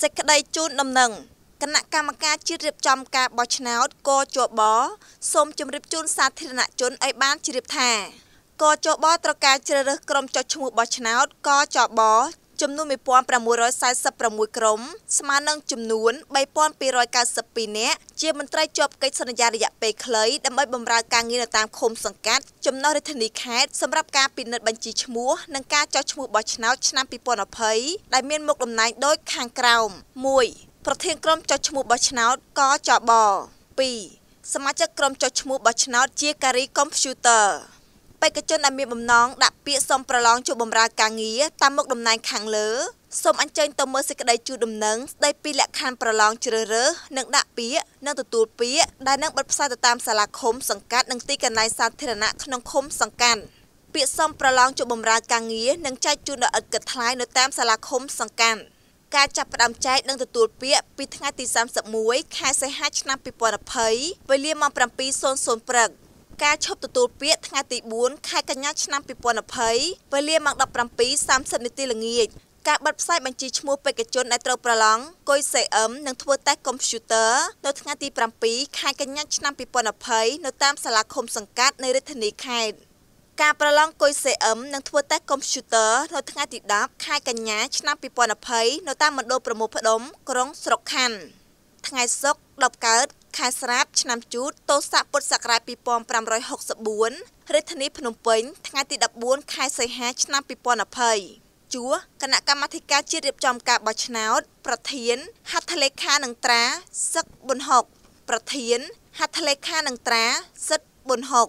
សេចក្តីជូនដំណឹងគណៈកម្មការជាតិរៀបចំការបោះឆ្នោតកជបសូមជម្រាបជូនសាធារណជនឲ្យបានជ្រាបថាកជបត្រូវការជ្រើសរើសក្រុមចុះឈ្មោះបោះឆ្នោតកជបចំនួន1646ក្រុមស្មើនឹងចំនួន3292នាក់ជាមន្ត្រីជាប់កិច្ចសន្យារយៈពេលខ្លីដើម្បីបម្រើការងារនៅតាមឃុំសង្កាត់ចំណុះរាជធានីខេត្តសម្រាប់ការពិនិត្យបញ្ជីឈ្មោះនិងការចុះឈ្មោះបោះឆ្នោតឆ្នាំ2020ដែលមានមុខតំណែងដូចខាងក្រោម1ប្រធានក្រុមចុះឈ្មោះបោះឆ្នោតកចប2សមាជិកក្រុមចុះឈ្មោះបោះឆ្នោតជាការីកុំព្យូទ័របេក្ខជនដែលមានបំណងដាក់ពាក្យសុំប្រឡងជួបបម្រើការងារតាមមុខតំណែងខាងលើសូមអញ្ជើញទៅមើលសេចក្តីជូនដំណឹងស្តីពីលក្ខខណ្ឌប្រឡងជ្រើសរើសនិងដាក់ពាក្យនិងទទួលពាក្យដែលនឹងបិទផ្សាយទៅតាមសាលាឃុំសង្កាត់និងទីកន្លែងសាធារណៈក្នុងឃុំសង្កាត់ពាក្យសុំប្រឡងជួបបម្រើការងារនិងចែកជូនដល់ឥតគិតថ្លៃនៅតាមសាលាឃុំសង្កាត់ការចាប់ផ្ដើមចែកនិងទទួលពាក្យពីថ្ងៃទី31ខែសីហាឆ្នាំ2020វេលាម៉ោង7:00ព្រឹកការឈប់ទទួលពាក្យថ្ងៃទី4ខែ កញ្ញាឆ្នាំ2020វេលាម៉ោង17:30នាទីល្ងាចការបិទផ្សាយបញ្ជីឈ្មោះបេក្ខជនដែលត្រូវប្រឡងគុយ CM និងធ្វើតេស្តកុំព្យូទ័រនៅថ្ងៃទី7ខែកញ្ញាឆ្នាំ2020នៅតាម សាលាឃុំសង្កាត់នៃរាជធានីខេត្តការប្រឡងគុយ CM និងធ្វើតេស្តកុំព្យូទ័រនៅថ្ងៃទី10ខែកញ្ញាឆ្នាំ2020នៅតាមមណ្ឌលប្រមូលផ្ដុំក្រុងស្រុកខណ្ឌថ្ងៃសុក្រ10កើតខែស្រាបឆ្នាំជូតទស័កពុទ្ធសករាជ2564រាជធានីភ្នំពេញថ្ងៃទី14ខែសីហាឆ្នាំ2020ជួគណៈកម្មាធិការជាតិរៀបចំការបោះឆ្នោត ប្រធាន ហត្ថលេខានឹងត្រាសឹកប៊ុនហុកប្រធាន ហត្ថលេខានឹងត្រាសិទ្ធប៊ុនហុក